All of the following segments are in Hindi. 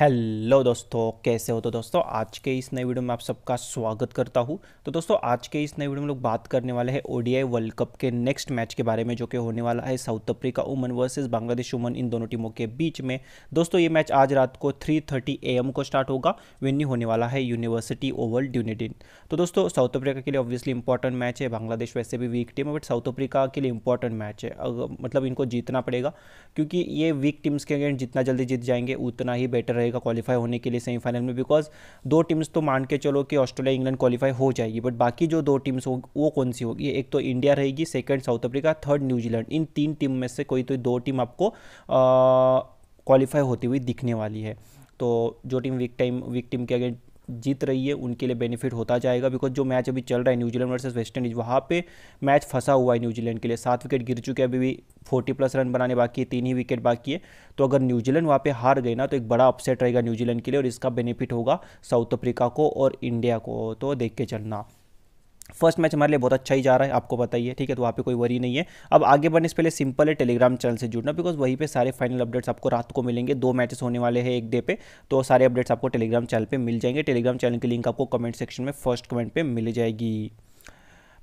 हेलो दोस्तों कैसे हो तो दोस्तों आज के इस नए वीडियो में आप सबका स्वागत करता हूँ तो दोस्तों आज के इस नए वीडियो में लोग बात करने वाले हैं ओडीआई वर्ल्ड कप के नेक्स्ट मैच के बारे में जो कि होने वाला है South Africa women versus Bangladesh women इन दोनों टीमों के बीच में दोस्तों ये मैच आज रात को थ्री थर्टी को स्टार्ट होगा वेन्यू होने वाला है यूनिवर्सिटी ओवर ड्यूनिडिन तो दोस्तों साउथ अफ्रीका के लिए ऑब्वियसली इंपॉर्टेंट मैच है बांग्लादेश वैसे भी वीक टीम है बट साउथ अफ्रीका के लिए इंपॉर्टेंट मैच है मतलब इनको जीतना पड़ेगा क्योंकि ये वीक टीम्स के अगेंस्ट जितना जल्दी जीत जाएंगे उतना ही बेटर है रहेगा क्वालिफाई होने के लिए सेमीफाइनल में बिकॉज दो टीम्स तो मान के चलो कि ऑस्ट्रेलिया इंग्लैंड क्वालिफाई हो जाएगी बट बाकी जो दो टीम्स हो वो कौन सी होगी एक तो इंडिया रहेगी second South Africa third New Zealand इन तीन टीम में से कोई तो दो टीम आपको क्वालिफाई होती हुई दिखने वाली है तो जो team weak time weak team के अगेंस्ट जीत रही है उनके लिए बेनिफिट होता जाएगा बिकॉज जो मैच अभी चल रहा है न्यूजीलैंड वर्सेस वेस्ट इंडीज़ वहाँ पे मैच फंसा हुआ है न्यूजीलैंड के लिए सात विकेट गिर चुके हैं अभी भी फोर्टी प्लस रन बनाने बाकी है तीन ही विकेट बाकी है तो अगर न्यूजीलैंड वहाँ पे हार गए ना तो एक बड़ा अपसेट रहेगा न्यूजीलैंड के लिए और इसका बेनिफिट होगा साउथ अफ्रीका को और इंडिया को तो देख के चलना फर्स्ट मैच हमारे लिए बहुत अच्छा ही जा रहा है आपको पता ही है ठीक है तो वहाँ पे कोई वरी नहीं है अब आगे बढ़ने से पहले सिंपल है टेलीग्राम चैनल से जुड़ना बिकॉज वहीं पे सारे फाइनल अपडेट्स आपको रात को मिलेंगे दो मैचेस होने वाले हैं एक डे पे तो सारे अपडेट्स आपको टेलीग्राम चैनल पर मिल जाएंगे टेलीग्राम चैनल की लिंक आपको कमेंट सेक्शन में फर्स्ट कमेंट पर मिल जाएगी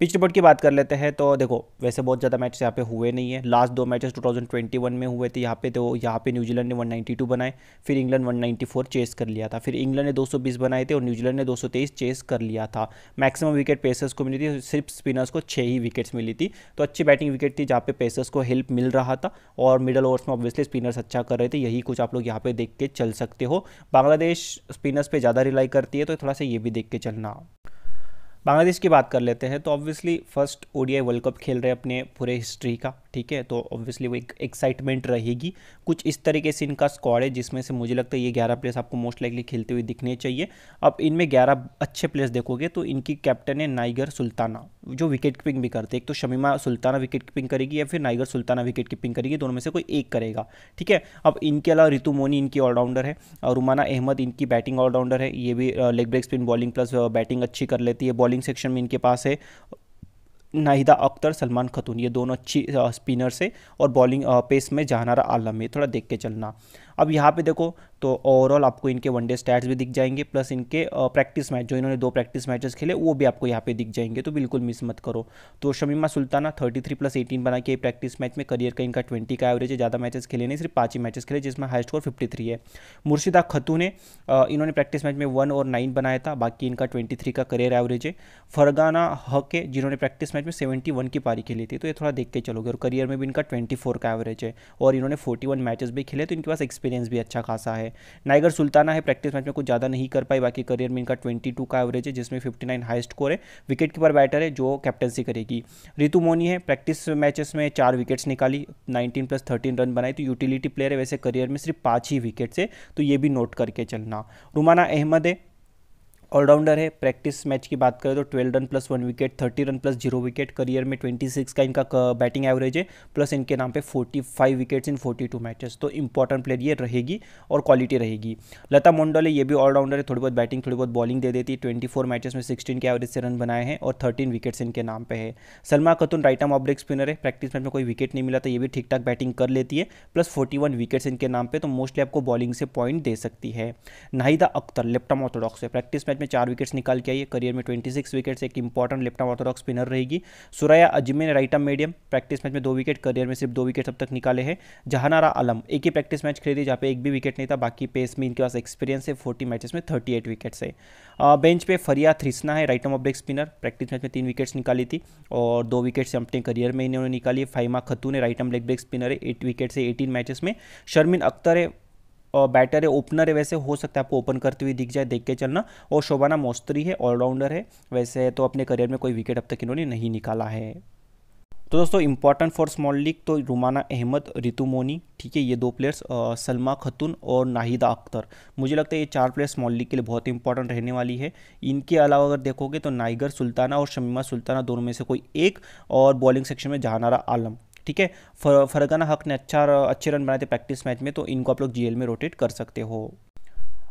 पिच रिपोर्ट की बात कर लेते हैं तो देखो वैसे बहुत ज़्यादा मैच यहाँ पे हुए नहीं है लास्ट दो मैचेस 2021 में हुए थे यहाँ पे तो यहाँ पे न्यूजीलैंड ने 192 बनाए फिर इंग्लैंड 194 चेस कर लिया था फिर इंग्लैंड ने 220 बनाए थे और न्यूजीलैंड ने 223 चेस कर लिया था मैक्सिमम विकेट पेसर्स को मिली थी सिर्फ स्पिनर्स को छः ही विकेट्स मिली थी तो अच्छी बैटिंग विकेट थी जहाँ पे पेसर्स को हेल्प मिल रहा था और मिडल ओवर्स में ऑब्वियसली स्पिनर्स अच्छा कर रहे थे यही कुछ आप लोग यहाँ पे देख के चल सकते हो बांग्लादेश स्पिनर्स पर ज़्यादा रिलाई करती है तो थोड़ा सा ये भी देख के चलना बांग्लादेश की बात कर लेते हैं तो obviously first ODI world cup खेल रहे अपने पूरे हिस्ट्री का ठीक है तो ऑब्वियसली वो एक एक्साइटमेंट रहेगी कुछ इस तरीके से इनका स्कॉड है जिसमें से मुझे लगता है ये ग्यारह प्लेयर्स आपको मोस्ट लाइकली खेलते हुए दिखने चाहिए अब इनमें ग्यारह अच्छे प्लेयर्स देखोगे तो इनकी कैप्टन है नाइगर सुल्ताना जो विकेट कीपिंग भी करते हैं एक तो शमीमा सुल्ताना विकेट कीपिंग करेगी या फिर नाइगर सुल्ताना विकेट कीपिंग करेगी दोनों में से कोई एक करेगा ठीक है अब इनके अलावा रितु मोनी इनकी ऑलराउंडर है और रुमाना अहमद इनकी बैटिंग ऑलराउंडर है ये भी leg break spin bowling plus batting अच्छी कर लेती है बॉलिंग सेक्शन में इनके पास है नाहिदा अख्तर सलमान खतून ये दोनों अच्छी स्पिनर्स है और बॉलिंग पेस में जहानारा आलम है थोड़ा देख के चलना अब यहाँ पे देखो तो ओवरऑल आपको इनके वनडे स्टैट्स भी दिख जाएंगे प्लस इनके प्रैक्टिस मैच जो इन्होंने दो प्रैक्टिस मैचेस खेले वो भी आपको यहाँ पे दिख जाएंगे तो बिल्कुल मिस मत करो तो शमीमा सुल्ताना 33 प्लस 18 बना के प्रैक्टिस मैच में करियर का इनका 20 का एवरेज है ज़्यादा मैचेस खेले नहीं सिर्फ पाँच ही मैचेस खेले जिसमें हाई स्कोर फिफ्टी है मुर्शिदा खतू ने इन्होंने प्रैक्टिस मैच में वन और नाइन बनाया था बाकी इनका ट्वेंटी का करियर एवरेज है फरगाना हक है जिन्होंने प्रैक्टिस मैच में सेवेंटी की पारी खेली थी तो ये थोड़ा देख के चलोगे और करियर में भी इनका ट्वेंटी का एवरेज है और इन्होंने फोर्टी मैचेस भी खेले तो इनके पास एक्सपीरियंस एक्सपीरियंस भी अच्छा खासा है नाइगर सुल्ताना है प्रैक्टिस मैच में कुछ ज़्यादा नहीं कर पाई बाकी करियर में इनका ट्वेंटी का एवरेज है जिसमें फिफ्टी नाइन हाइस्ट स्कोर है विकेट कीपर बैटर है जो कैप्टनसी करेगी रितु मोनी है प्रैक्टिस मैचेस में चार विकेट्स निकाली नाइनटीन प्लस थर्टीन रन बनाई तो यूटिलिटी प्लेयर है वैसे करियर में सिर्फ पाँच ही विकेट्स है तो ये भी नोट करके चलना रुमाना अहमद है ऑलराउंडर है प्रैक्टिस मैच की बात करें तो twelve run plus one wicket thirty run plus zero wicket career में ट्वेंटी सिक्स का इनका बैटिंग एवरेज है प्लस इनके नाम पे forty five wickets in forty two matches तो इंपॉर्टेंट प्लेयर ये रहेगी और क्वालिटी रहेगी लता मोंडोले ये भी ऑलराउंडर है थोड़ी बहुत बैटिंग थोड़ी बहुत बॉलिंग दे देती है ट्वेंटी फोर मैचेस में सिक्सटीन के एवरेज से रन बनाए हैं और थर्टीन विकेट्स इनके नाम पर है Salma Khatun right arm offbreak spinner है प्रैक्टिस मैच में कोई विकेट नहीं मिला तो ये भी ठीक ठाक बैटिंग कर लेती है प्लस फोर्टी वन विकेट्स इनके नाम पर तो मोस्टली आपको बॉलिंग से पॉइंट दे सकती है नाहिदा अख्तर लेफ्ट ऑर्थोडॉक्स है प्रैक्टिस मैच मैच में चार विकेट्स निकाल के आई है करियर में 26 विकेट्स एक important left arm orthodox spinner रहेगी सुराया अजमे ने right arm medium practice match में दो विकेट करियर में सिर्फ दो विकेट अब तक निकाले हैं जहानारा आलम एक ही प्रैक्टिस मैच खेली जहाँ पे एक भी विकेट नहीं था बाकी पेस में इनके पास एक्सपीरियंस है फोर्टी मैचेस में थर्टी एट विकेट्स है बेंच पे फरिया थ्रिसना है right arm off break spinner practice match में तीन विकेट्स निकाली थी और दो विकेट्स अपने करियर में इन्होंने निकाली फाइमा खतू ने right arm leg break spinner है एट विकेट से एटीन मैचेस में शर्मिन अख्तर है बैटर है ओपनर है वैसे हो सकता है आपको ओपन करते हुए दिख जाए देख के चलना और शोभाना मोस्त्री है ऑलराउंडर है वैसे तो अपने करियर में कोई विकेट अब तक इन्होंने नहीं निकाला है तो दोस्तों इंपॉर्टेंट फॉर स्मॉल लीग तो रुमाना अहमद रितु मोनी ठीक है ये दो प्लेयर्स सलमा खतून और नाहिदा अख्तर मुझे लगता है ये चार प्लेयर्स स्मॉल लीग के लिए बहुत इंपॉर्टेंट रहने वाली है इनके अलावा अगर देखोगे तो नाइगर सुल्ताना और शमीमा सुल्ताना दोनों में से कोई एक और बॉलिंग सेक्शन में जहानारा आलम ठीक है फरगाना हक ने अच्छा अच्छे रन बनाए थे प्रैक्टिस मैच में तो इनको आप लोग जीएल में रोटेट कर सकते हो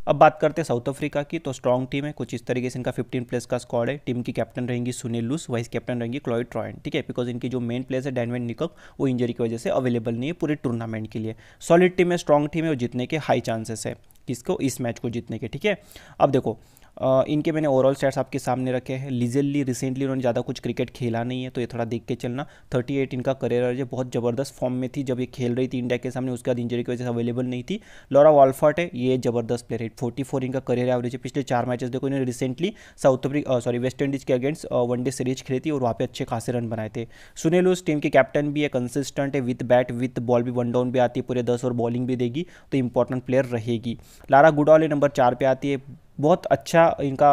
अब बात करते हैं साउथ अफ्रीका की तो स्ट्रॉन्ग टीम है कुछ इस तरीके से इनका 15 प्लेस का स्क्वाड है टीम की कैप्टन रहेंगी सुनील लूस वाइस कैप्टन रहेंगी क्लॉय ट्रॉयन ठीक है बिकॉज इनकी जो मेन प्लेयर है डैनवेन निकक वो इंजरी की वजह से अवेलेबल नहीं है पूरे टूर्नामेंट के लिए सॉलिड टीम है स्ट्रॉन्ग टीम है और जीतने के हाई चांसेस है किसको इस मैच को जीतने के ठीक है अब देखो इनके मैंने ओवरऑल स्टैट्स आपके सामने रखे हैं लिजल्ली रिसेंटली उन्होंने ज़्यादा कुछ क्रिकेट खेला नहीं है तो ये थोड़ा देख के चलना 38 इनका करियर है बहुत ज़बरदस्त फॉर्म में थी जब ये खेल रही थी इंडिया के सामने उसके बाद इंजरी की वजह से अवेलेबल नहीं थी लॉरा वॉल्फर्ट है ये जबरदस्त प्लेयर है फोर्टी फोर इनका करियर एवरेज है पिछले चार मैचेस देखो इन्होंने recently South Africa sorry West Indies के अगेंस्ट वनडे सीरीज खेली थी और वहाँ पर अच्छे खासे रन बनाए थे सुनील उस टीम के कैप्टन भी है कंसिस्टेंट है विथ बैट विथ बॉल भी वन डाउन भी आती है पूरे दस और बॉलिंग भी देगी तो इंपॉर्टेंट प्लेयर रहेगी लारा गुडॉल नंबर चार पर आती है बहुत अच्छा इनका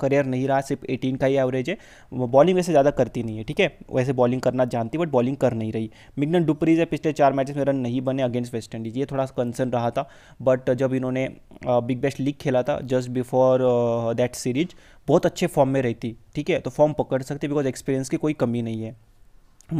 करियर नहीं रहा सिर्फ एटीन का ही एवरेज है बॉलिंग वैसे ज़्यादा करती नहीं है ठीक है वैसे बॉलिंग करना जानती बट बॉलिंग कर नहीं रही मिगनन डुपरीज है पिछले चार मैचेस में रन नहीं बने अगेंस्ट वेस्ट इंडीज ये थोड़ा कंसर्न रहा था बट जब इन्होंने बिग बेस्ट लीग खेला था जस्ट बिफोर दैट सीरीज बहुत अच्छे फॉर्म में रहती ठीक है तो फॉर्म पकड़ सकते बिकॉज एक्सपीरियंस की कोई कमी नहीं है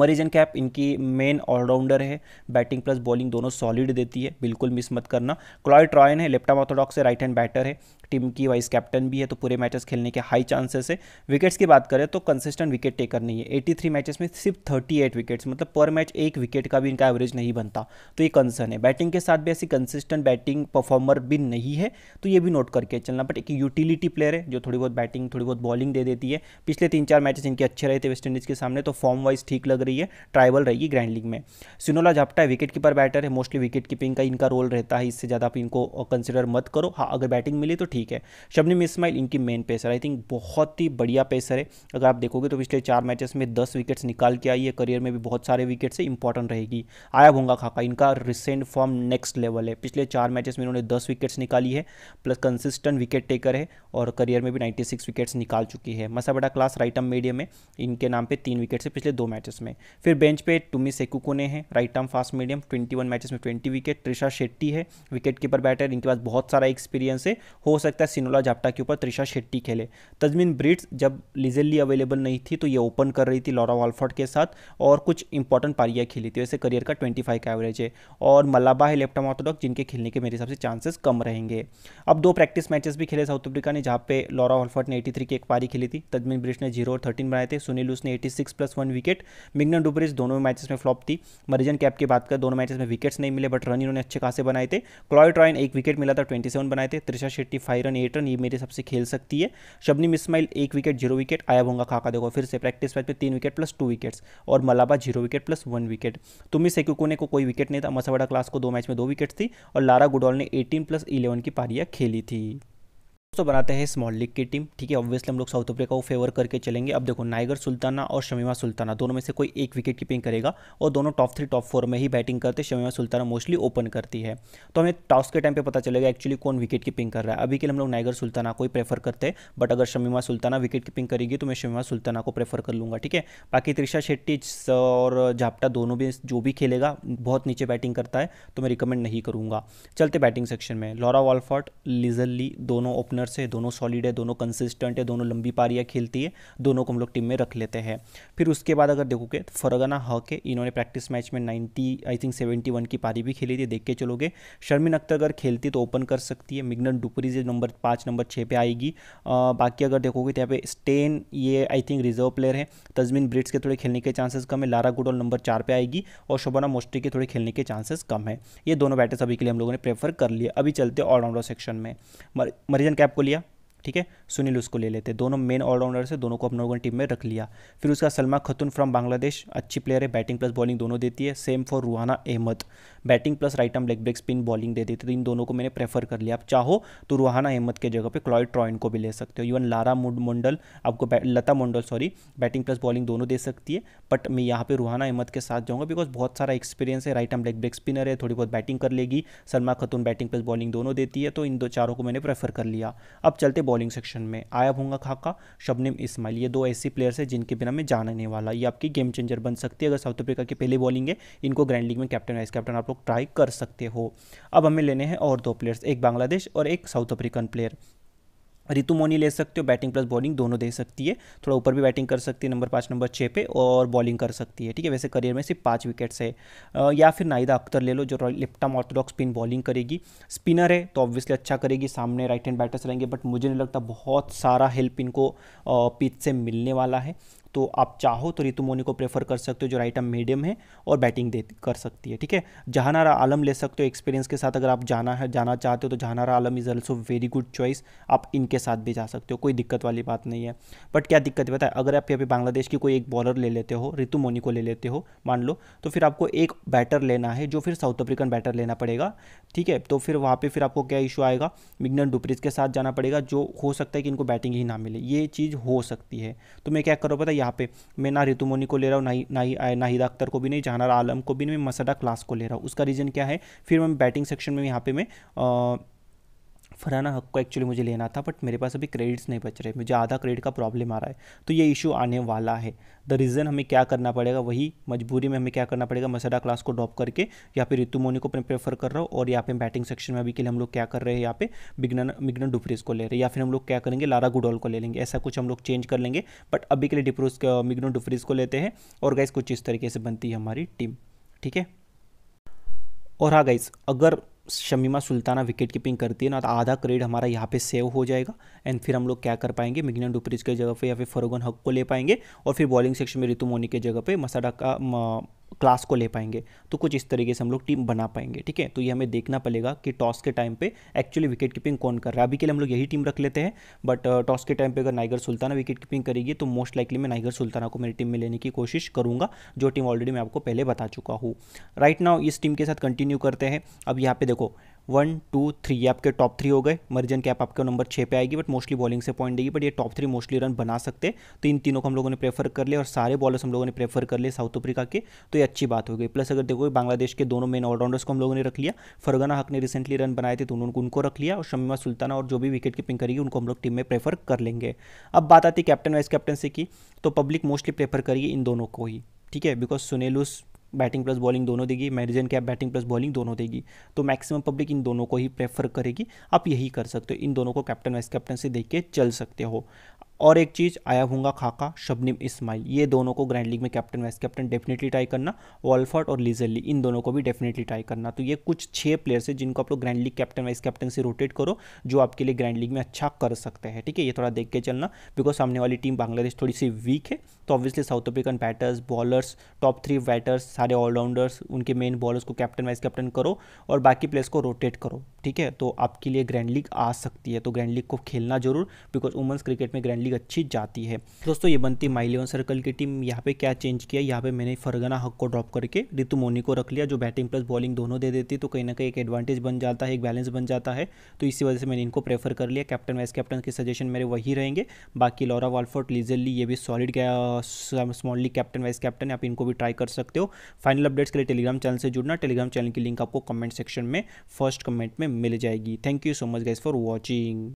मरीजन कैप इनकी मेन ऑलराउंडर है बैटिंग प्लस बॉलिंग दोनों सॉलिड देती है बिल्कुल मिस मत करना क्लॉय ट्रॉयन है लेफ्ट ऑर्थोडॉक्स है राइट हैंड बैटर है टीम की वाइस कैप्टन भी है तो पूरे मैचेस खेलने के हाई चांसेस है विकेट्स की बात करें तो कंसिस्टेंट विकेट टेकर नहीं है 83 मैचेस में सिर्फ 38 विकेट्स मतलब पर मैच एक विकेट का भी इनका एवरेज नहीं बनता तो ये कंसर्न है बैटिंग के साथ भी ऐसी कंसिस्टेंट बैटिंग परफॉर्मर भी नहीं है तो ये भी नोट करके चलना बट एक यूटिलिटी प्लेयर है जो थोड़ी बहुत बैटिंग थोड़ी बहुत बॉलिंग दे देती है पिछले तीन चार मैचेस इनके अच्छे रहे थे वेस्ट इंडीज़ के सामने तो फॉर्म वाइज ठीक लग रही है ट्राइवल रहेगी ग्रैंड लीग में Sinalo Jafta wicket keeper batter है मोस्टली विकेट कीपिंग का इनका रोल रहता है इससे ज़्यादा आप इनको कंसिडर मत करो हाँ अगर बैटिंग मिली तो ठीक ठीक है शबनम इसमाइल इनकी मेन पेसर आई थिंक बहुत ही बढ़िया पेसर है अगर आप देखोगे तो पिछले चार मैचेस में दस विकेट्स निकाल के आई है करियर में भी बहुत सारे विकेट से इंपॉर्टेंट रहेगी आया भूंगा खाका इनका रिसेंट फॉर्म नेक्स्ट लेवल है पिछले चार मैचेस में इन्होंने दस विकेट्स निकाली है प्लस कंसिस्टेंट विकेट टेकर है और करियर में भी नाइन्टी सिक्स विकेट्स निकाल चुकी है मसा बड़ा क्लास राइट आर्म मीडियम में इनके नाम पर तीन विकेट से पिछले दो मैचेस में फिर बेंच पे टुमी सेकुकोने हैं right arm fast medium twenty matches में ट्वेंटी विकेट त्रिशा शेट्टी है विकेट कीपर बैटर इनके पास बहुत सारा एक्सपीरियंस है हो सके सकता है सिनोला जाप्टा के ऊपर त्रिशा शेट्टी खेले तजमिन ब्रिट्स जब लिजेली अवेलेबल नहीं थी तो ये ओपन कर रही थी लॉरा वॉलफर्ड के साथ और कुछ इंपॉर्टेंट पारियाँ खेली थी वैसे करियर का ट्वेंटी फाइव का एवरेज है और मलाबा है लेफ्ट ऑर्थोडॉक जिनके खेलने के मेरे हिसाब से चांसेस कम रहेंगे अब दो प्रैक्टिस मैचेस भी खेले साउथ अफ्रीका ने जहाँ पे लॉरा वॉलफर्ट ने एटी की एक पारी खेली थी तजमिन ब्रिट्स ने जीरो और थर्टीन बनाए थे सुनील उसने 86 plus one wicket Mignon du Preez दोनों मैचेस में फ्लॉप थी मरीजन कैप की बात कर दोनों मैचेस में विकेट्स नहीं मिले बट रन इन्होंने अच्छे खासे बनाए थे क्लॉय ट्रॉयन एक विकेट मिला था ट्वेंटी बनाए थे त्रिशा शेट्टी फाइव साइरन एटन ये मेरे सबसे खेल सकती है शबनी मिसमाइल एक विकेट जीरो विकेट आया होंगे खाका देखो फिर से प्रैक्टिस मैच में तीन विकेट प्लस टू विकेट्स और Mlaba zero wicket plus one wicket तुम्हें सेकुकोने को कोई विकेट नहीं था मसावाड़ा क्लास को दो मैच में दो विकेट थी और लारा गुडॉल ने एटीन प्लस इलेवन की पारियाँ खेली थी तो बनाते हैं स्मॉल लीग की टीम ठीक है ऑब्वियसली हम लोग साउथ अफ्रीका को फेवर करके चलेंगे अब देखो नाइगर सुल्ताना और शमीमा सुल्ताना दोनों में से कोई एक विकेट कीपिंग करेगा और दोनों टॉप थ्री टॉप फोर में ही बैटिंग करते शमीमा सुल्ताना मोस्टली ओपन करती है तो हमें टॉस के टाइम पर पता चलेगा एक्चुअली कौन विकेट कीपिंग कर रहा है अभी के लिए हम लोग नाइगर सुल्ताना को ही प्रेफर करते हैं बट अगर शमीमा सुल्ताना विकेट कीपिंग करेगी तो मैं शमीमा सुल्ताना को प्रेफर कर लूँगा ठीक है बाकी त्रिशा शेट्टी और झापटा दोनों भी जो भी खेलेगा बहुत नीचे बैटिंग करता है तो मैं रिकमेंड नहीं करूँगा चलते बैटिंग सेक्शन में लॉरा वॉलफॉर्ट लिजल दोनों ओपनर से दोनों सॉलिड है दोनों कंसिस्टेंट है दोनों लंबी पारियाँ खेलती है दोनों को हम लोग टीम में रख लेते हैं फिर उसके बाद अगर देखोगे तो फरगना हक है इन्होंने प्रैक्टिस मैच में नाइन्टी आई थिंक सेवेंटी की पारी भी खेली थी देख के चलोगे शर्मिन अख्तर अगर खेलती तो ओपन कर सकती है मिगनन डुपरी जो नंबर पाँच नंबर छः पर आएगी बाकी अगर देखोगे तो यहाँ पे स्टेन ये आई थिंक रिजर्व प्लेयर है तजमीन ब्रिट्स के थोड़े खेलने के चांसेस कम है लारा गुडोल नंबर चार पे आएगी और शोभाना मोस्टी के थोड़े खेलने के चांसेस कम है ये दोनों बैटर्स अभी के लिए हम लोगों ने प्रेफर कर लिए अभी चलते ऑलराउंडर सेक्शन में मरीजन कैप आपको लिया ठीक है सुनील उसको ले लेते दोनों मेन ऑलराउंडर से दोनों को ने टीम में रख लिया फिर उसका सलमा खतुन फ्रॉम बांग्लादेश अच्छी प्लेयर है बैटिंग प्लस बॉलिंग दोनों देती है same for Rumana Ahmed batting plus right arm leg break spin bowling दे देती तो इन दोनों को मैंने प्रेफर कर लिया आप चाहो तो रूहाना अहमद के जगह पर क्लॉय ट्रॉइन को भी ले सकते हो इवन लारा मंडल आपको Lata Mondal sorry batting plus bowling दोनों दे सकती है बट मैं यहाँ पर रुहाना अहमद के साथ जाऊँगा बिकॉज बहुत सारा एक्सपीरियंस है right arm leg break spinner है थोड़ी बहुत बैटिंग कर लेगी Salma Khatun batting plus bowling दोनों देती है तो इन दो चारों को मैंने प्रेफर कर लिया अब चलते बॉलिंग सेक्शन सेक्शन में आया भूंगा खाका शबनम इस्माइल ये दो ऐसे प्लेयर्स हैं जिनके बिना मैं जाना नहीं वाला ये आपकी गेम चेंजर बन सकती है अगर साउथ अफ्रीका के पहले बॉलिंग है इनको ग्रैंड लीग में कैप्टन वाइस कैप्टन आप लोग ट्राई कर सकते हो अब हमें लेने हैं और दो प्लेयर्स एक बांग्लादेश और एक South African player Ritu Moni ले सकते हो बैटिंग प्लस बॉलिंग दोनों दे सकती है थोड़ा ऊपर भी बैटिंग कर सकती है नंबर पाँच नंबर छः पे और बॉलिंग कर सकती है ठीक है वैसे करियर में सिर्फ पाँच विकेट्स है या फिर नाइदा अख्तर ले लो जो लिप्टम ऑर्थोडॉक्स स्पिन बॉलिंग करेगी स्पिनर है तो ऑब्वियसली अच्छा करेगी सामने राइट हैंड बैटर्स रहेंगे बट मुझे नहीं लगता बहुत सारा हेल्प इनको पिच से मिलने वाला है तो आप चाहो तो रितु मोनी को प्रेफर कर सकते हो जो राइट आर्म मीडियम है और बैटिंग दे कर सकती है ठीक है जहानारा आलम ले सकते हो एक्सपीरियंस के साथ अगर आप जाना है जाना चाहते हो तो Jahanara Alam is also very good choice आप इनके साथ भी जा सकते हो कोई दिक्कत वाली बात नहीं है बट क्या दिक्कत बताए अगर आप यहाँ पे बांग्लादेश की कोई एक बॉलर ले लेते हो रितु मोनी को ले लेते हो मान लो तो फिर आपको एक बैटर लेना है जो फिर साउथ अफ्रीकन बैटर लेना पड़ेगा ठीक है तो फिर वहाँ पर फिर आपको क्या इशू आएगा मिग्नन डुप्रिज के साथ जाना पड़ेगा जो हो सकता है कि इनको बैटिंग ही ना मिले ये चीज़ हो सकती है तो मैं क्या करो पता यहाँ पे मैं ना मोनी को ले रहा हूँ ना ही ना ही नाहिदा अख्तर को भी नहीं जहानार आलम को भी नहीं मैं मसडा क्लास को ले रहा हूँ उसका रीज़न क्या है फिर मैं बैटिंग सेक्शन में यहाँ पे मैं आ, फराना हक को एक्चुअली मुझे लेना था बट मेरे पास अभी क्रेडिट्स नहीं बच रहे मुझे आधा क्रेडिट का प्रॉब्लम आ रहा है तो ये इशू आने वाला है द रीज़न हमें क्या करना पड़ेगा वही मजबूरी में हमें क्या करना पड़ेगा मसडा क्लास को ड्रॉप करके या फिर रितु मोनी को प्रेफर कर रहा हूँ और यहाँ पे बैटिंग सेक्शन में अभी के लिए हम लोग क्या कर रहे हैं यहाँ पे बिगनन बिगनन डुप्रेस को ले रहे हैं या फिर हम लोग क्या करेंगे लारा गुडोल को ले लेंगे ऐसा कुछ हम लोग चेंज कर लेंगे बट अभी के लिए डिप्रोज मिगनो डुप्रीज को लेते हैं और गाइस कुछ इस तरीके से बनती है हमारी टीम ठीक है और हाँ गाइस अगर शमीमा सुल्ताना विकेट कीपिंग करती है ना तो आधा क्रेड हमारा यहाँ पे सेव हो जाएगा एंड फिर हम लोग क्या कर पाएंगे मिगनन डुप्रिज के जगह पे या फिर फरोगन हक को ले पाएंगे और फिर बॉलिंग सेक्शन में रितु मोनी के जगह पे मसाडा का क्लास को ले पाएंगे तो कुछ इस तरीके से हम लोग टीम बना पाएंगे ठीक है तो ये हमें देखना पड़ेगा कि टॉस के टाइम पे एक्चुअली विकेट कीपिंग कौन कर रहा है अभी के लिए हम लोग यही टीम रख लेते हैं बट टॉस uh, के टाइम पे अगर नाइगर सुल्ताना विकेट कीपिंग करेगी तो मोस्ट लाइकली मैं नाइगर सुल्ताना को मेरी टीम में लेने की कोशिश करूंगा जो टीम ऑलरेडी मैं आपको पहले बता चुका हूँ राइट नाउ इस टीम के साथ कंटिन्यू करते हैं अब यहाँ पे देखो वन टू थ्री ये आपके टॉप थ्री हो गए मर्जन कैप आपके नंबर छः पे आएगी बट मोस्टली बॉलिंग से पॉइंट देगी बट ये टॉप थ्री मोस्टली रन बना सकते तो इन तीनों को हम लोगों ने प्रेफर कर लिया और सारे बॉलर्स हम लोगों ने प्रेफर कर लिए साउथ अफ्रीका के तो ये अच्छी बात हो गई प्लस अगर देखोगे बांग्लादेश के दोनों मेन ऑलराउंडर्स को हम लोगों ने रख लिया फरगाना हक ने रिसेंटली रन बनाए थे तो उन्होंने उनको रख लिया और शमीमा सुल्ताना और जो भी विकेट कीपिंग करेगी उनको हम लोग टीम में प्रेफर कर लेंगे अब बात आती है कैप्टन वाइस कैप्टन से की तो पब्लिक मोस्टली प्रेफर करिए इन दोनों को ही ठीक है because Sune Luus batting plus bowling दोनों देगी Marizanne Kapp batting plus bowling दोनों देगी तो मैक्सिमम पब्लिक इन दोनों को ही प्रेफर करेगी आप यही कर सकते हो इन दोनों को कैप्टन वाइस कैप्टन से देख के चल सकते हो और एक चीज़ आया होगा खाका शबनिम इस्माइल ये दोनों को ग्रैंड लीग में captain vice captain definitely try करना वॉलफर्ट और लीजरली इन दोनों को भी डेफिनेटली ट्राई करना तो ये कुछ छः प्लेयर्स हैं जिनको आप लोग grand league captain vice captain से रोटेट करो जो आपके लिए ग्रैंड लीग में अच्छा कर सकते हैं ठीक है ये थोड़ा देख के चलना बिकॉज सामने वाली टीम बांग्लादेश थोड़ी सी वीक है तो obviously South African batters bowlers top three batters सारे ऑलराउंडर्स उनके मेन बॉलर्स को कैप्टन वाइस कैप्टन करो और बाकी प्लेयर्स को रोटेट करो ठीक है तो आपके लिए ग्रैंड लीग आ सकती है तो ग्रैंड लीग को खेलना जरूर बिकॉज वुमेंस क्रिकेट में ग्रैंड लीग अच्छी जाती है दोस्तों ये बनती माइलियन सर्कल की टीम यहाँ पे क्या चेंज किया यहाँ पे मैंने फरगना हक को ड्रॉप करके रितु मोनी को रख लिया जो बैटिंग प्लस बॉलिंग दोनों दे देती तो कहीं ना कहीं एक एडवांटेज बन जाता है एक बैलेंस बन जाता है तो इसी वजह से मैंने इनको प्रेफर कर लिया कैप्टन वाइस कैप्टन के सजेशन मेरे वही रहेंगे बाकी लॉरा वालफोर्ट लीजरली ये भी solid small league captain vice captain आप इनको भी ट्राई कर सकते हो फाइनल अपडेट्स के लिए टेलीग्राम चैनल से जुड़ना टेलीग्राम चैनल की लिंक आपको कमेंट सेक्शन में फर्स्ट कमेंट में मिल जाएगी thank you so much guys for watching